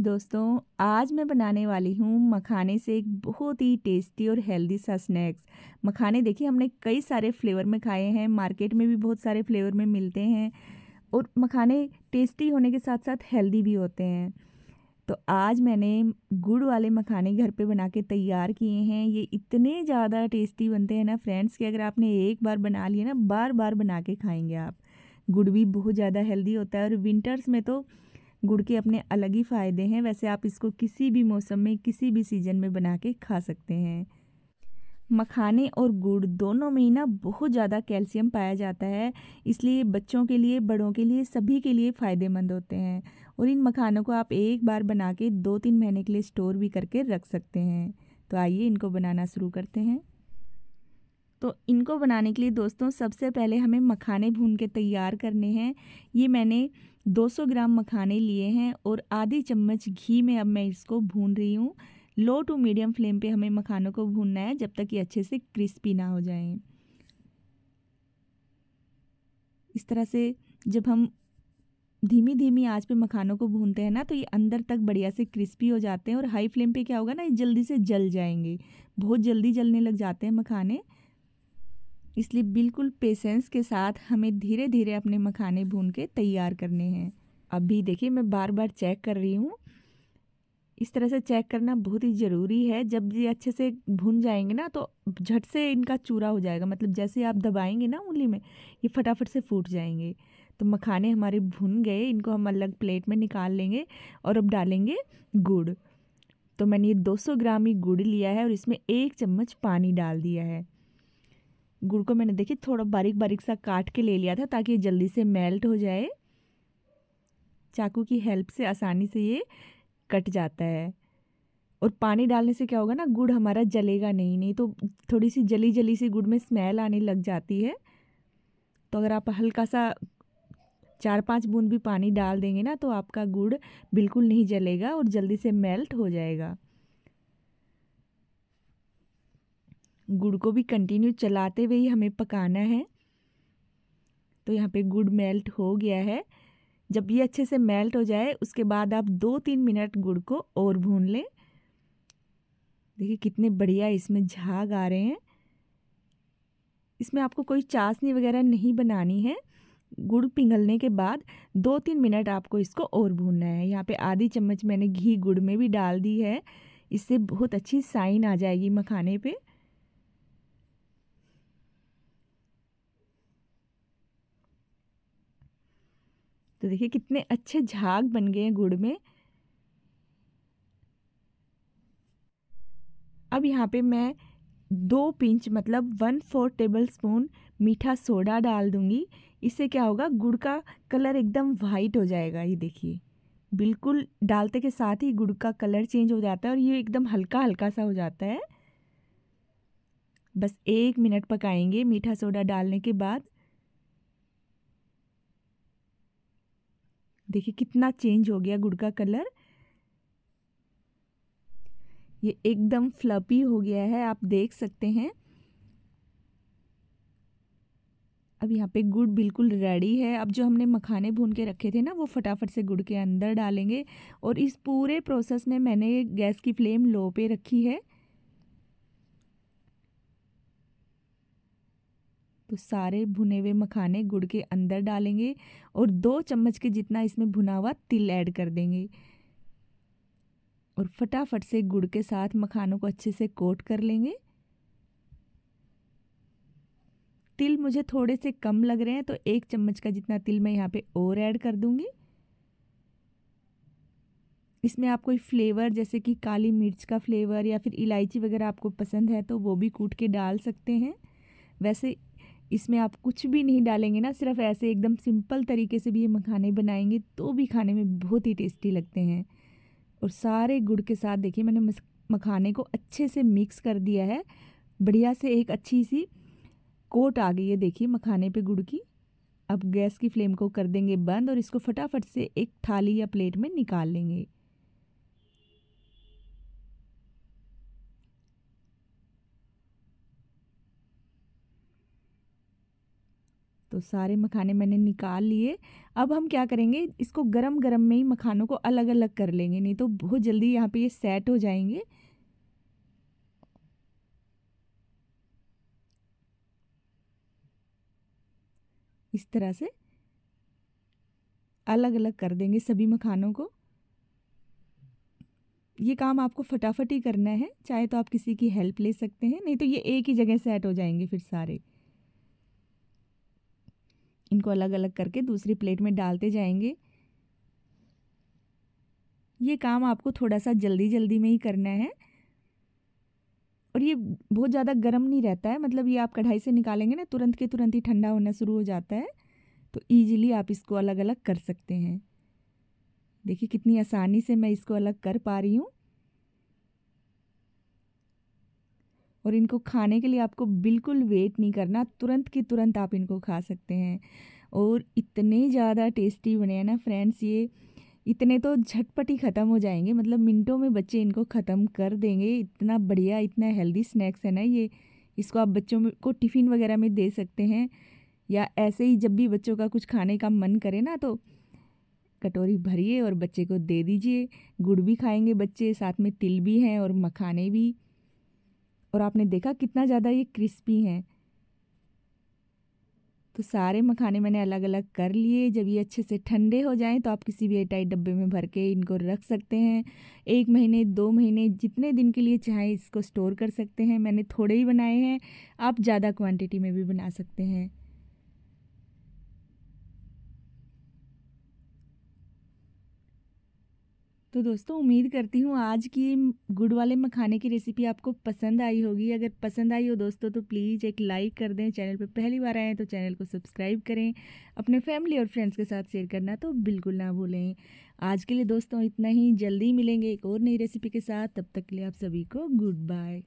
दोस्तों आज मैं बनाने वाली हूँ मखाने से एक बहुत ही टेस्टी और हेल्दी सा स्नैक्स मखाने देखिए हमने कई सारे फ्लेवर में खाए हैं मार्केट में भी बहुत सारे फ्लेवर में मिलते हैं और मखाने टेस्टी होने के साथ साथ हेल्दी भी होते हैं तो आज मैंने गुड़ वाले मखाने घर पे बना के तैयार किए हैं ये इतने ज़्यादा टेस्टी बनते हैं ना फ्रेंड्स कि अगर आपने एक बार बना लिए ना बार बार बना के खाएंगे आप गुड़ भी बहुत ज़्यादा हेल्दी होता है और विंटर्स में तो गुड़ के अपने अलग ही फ़ायदे हैं वैसे आप इसको किसी भी मौसम में किसी भी सीज़न में बना के खा सकते हैं मखाने और गुड़ दोनों में ही ना बहुत ज़्यादा कैल्शियम पाया जाता है इसलिए बच्चों के लिए बड़ों के लिए सभी के लिए फ़ायदेमंद होते हैं और इन मखानों को आप एक बार बना के दो तीन महीने के लिए स्टोर भी करके रख सकते हैं तो आइए इनको बनाना शुरू करते हैं तो इनको बनाने के लिए दोस्तों सबसे पहले हमें मखाने भून के तैयार करने हैं ये मैंने 200 ग्राम मखाने लिए हैं और आधी चम्मच घी में अब मैं इसको भून रही हूँ लो टू मीडियम फ्लेम पे हमें मखानों को भूनना है जब तक ये अच्छे से क्रिस्पी ना हो जाएं इस तरह से जब हम धीमी धीमी आंच पे मखानों को भूनते हैं ना तो ये अंदर तक बढ़िया से क्रिस्पी हो जाते हैं और हाई फ्लेम पे क्या होगा ना ये जल्दी से जल जाएंगे बहुत जल्दी जलने लग जाते हैं मखाने इसलिए बिल्कुल पेशेंस के साथ हमें धीरे धीरे अपने मखाने भून के तैयार करने हैं अभी देखिए मैं बार बार चेक कर रही हूँ इस तरह से चेक करना बहुत ही ज़रूरी है जब ये अच्छे से भुन जाएंगे ना तो झट से इनका चूरा हो जाएगा मतलब जैसे आप दबाएंगे ना उंगली में ये फटाफट से फूट जाएंगे तो मखाने हमारे भुन गए इनको हम अलग प्लेट में निकाल लेंगे और अब डालेंगे गुड़ तो मैंने ये 200 ग्राम ही गुड़ लिया है और इसमें एक चम्मच पानी डाल दिया है गुड़ को मैंने देखिए थोड़ा बारीक बारीक सा काट के ले लिया था ताकि ये जल्दी से मेल्ट हो जाए चाकू की हेल्प से आसानी से ये कट जाता है और पानी डालने से क्या होगा ना गुड़ हमारा जलेगा नहीं नहीं तो थोड़ी सी जली जली सी गुड़ में स्मेल आने लग जाती है तो अगर आप हल्का सा चार पांच बूंद भी पानी डाल देंगे ना तो आपका गुड़ बिल्कुल नहीं जलेगा और जल्दी से मेल्ट हो जाएगा गुड़ को भी कंटिन्यू चलाते हुए ही हमें पकाना है तो यहाँ पे गुड़ मेल्ट हो गया है जब ये अच्छे से मेल्ट हो जाए उसके बाद आप दो तीन मिनट गुड़ को और भून लें देखिए कितने बढ़िया इसमें झाग आ रहे हैं इसमें आपको कोई चाशनी वगैरह नहीं बनानी है गुड़ पिघलने के बाद दो तीन मिनट आपको इसको और भूनना है यहाँ पे आधी चम्मच मैंने घी गुड़ में भी डाल दी है इससे बहुत अच्छी साइन आ जाएगी मखाने पे तो देखिए कितने अच्छे झाग बन गए हैं गुड़ में अब यहाँ पे मैं दो पिंच मतलब वन फोर टेबल स्पून मीठा सोडा डाल दूँगी इससे क्या होगा गुड़ का कलर एकदम वाइट हो जाएगा ये देखिए बिल्कुल डालते के साथ ही गुड़ का कलर चेंज हो जाता है और ये एकदम हल्का हल्का सा हो जाता है बस एक मिनट पकाएंगे मीठा सोडा डालने के बाद देखिए कितना चेंज हो गया गुड़ का कलर ये एकदम फ्लपी हो गया है आप देख सकते हैं अब यहाँ पे गुड़ बिल्कुल रेडी है अब जो हमने मखाने भून के रखे थे ना वो फटाफट से गुड़ के अंदर डालेंगे और इस पूरे प्रोसेस में मैंने गैस की फ्लेम लो पे रखी है तो सारे भुने हुए मखाने गुड़ के अंदर डालेंगे और दो चम्मच के जितना इसमें भुना हुआ तिल ऐड कर देंगे और फटाफट से गुड़ के साथ मखानों को अच्छे से कोट कर लेंगे तिल मुझे थोड़े से कम लग रहे हैं तो एक चम्मच का जितना तिल मैं यहाँ पे और ऐड कर दूँगी इसमें आप कोई फ्लेवर जैसे कि काली मिर्च का फ्लेवर या फिर इलायची वगैरह आपको पसंद है तो वो भी कूट के डाल सकते हैं वैसे इसमें आप कुछ भी नहीं डालेंगे ना सिर्फ ऐसे एकदम सिंपल तरीके से भी ये मखाने बनाएंगे तो भी खाने में बहुत ही टेस्टी लगते हैं और सारे गुड़ के साथ देखिए मैंने मखाने को अच्छे से मिक्स कर दिया है बढ़िया से एक अच्छी सी कोट आ गई है देखिए मखाने पे गुड़ की अब गैस की फ्लेम को कर देंगे बंद और इसको फटाफट से एक थाली या प्लेट में निकाल लेंगे तो सारे मखाने मैंने निकाल लिए अब हम क्या करेंगे इसको गरम गरम में ही मखानों को अलग अलग कर लेंगे नहीं तो बहुत जल्दी यहाँ पे ये सेट हो जाएंगे इस तरह से अलग अलग कर देंगे सभी मखानों को ये काम आपको फटाफट ही करना है चाहे तो आप किसी की हेल्प ले सकते हैं नहीं तो ये एक ही जगह सेट हो जाएंगे फिर सारे इनको अलग अलग करके दूसरी प्लेट में डालते जाएंगे ये काम आपको थोड़ा सा जल्दी जल्दी में ही करना है और ये बहुत ज़्यादा गर्म नहीं रहता है मतलब ये आप कढ़ाई से निकालेंगे ना तुरंत के तुरंत ही ठंडा होना शुरू हो जाता है तो ईजिली आप इसको अलग अलग कर सकते हैं देखिए कितनी आसानी से मैं इसको अलग कर पा रही हूँ और इनको खाने के लिए आपको बिल्कुल वेट नहीं करना तुरंत के तुरंत आप इनको खा सकते हैं और इतने ज़्यादा टेस्टी बने हैं ना फ्रेंड्स ये इतने तो झटपट ही ख़त्म हो जाएंगे मतलब मिनटों में बच्चे इनको ख़त्म कर देंगे इतना बढ़िया इतना हेल्दी स्नैक्स है ना ये इसको आप बच्चों को टिफ़िन वगैरह में दे सकते हैं या ऐसे ही जब भी बच्चों का कुछ खाने का मन करे ना तो कटोरी भरिए और बच्चे को दे दीजिए गुड़ भी खाएंगे बच्चे साथ में तिल भी हैं और मखाने भी और आपने देखा कितना ज़्यादा ये क्रिस्पी हैं तो सारे मखाने मैंने अलग अलग कर लिए जब ये अच्छे से ठंडे हो जाएं तो आप किसी भी एयरटाइट डब्बे में भर के इनको रख सकते हैं एक महीने दो महीने जितने दिन के लिए चाहें इसको स्टोर कर सकते हैं मैंने थोड़े ही बनाए हैं आप ज़्यादा क्वान्टिटी में भी बना सकते हैं तो दोस्तों उम्मीद करती हूँ आज की गुड़ वाले मखाने की रेसिपी आपको पसंद आई होगी अगर पसंद आई हो दोस्तों तो प्लीज़ एक लाइक कर दें चैनल पर पहली बार आएँ तो चैनल को सब्सक्राइब करें अपने फैमिली और फ्रेंड्स के साथ शेयर करना तो बिल्कुल ना भूलें आज के लिए दोस्तों इतना ही जल्दी मिलेंगे एक और नई रेसिपी के साथ तब तक के लिए आप सभी को गुड बाय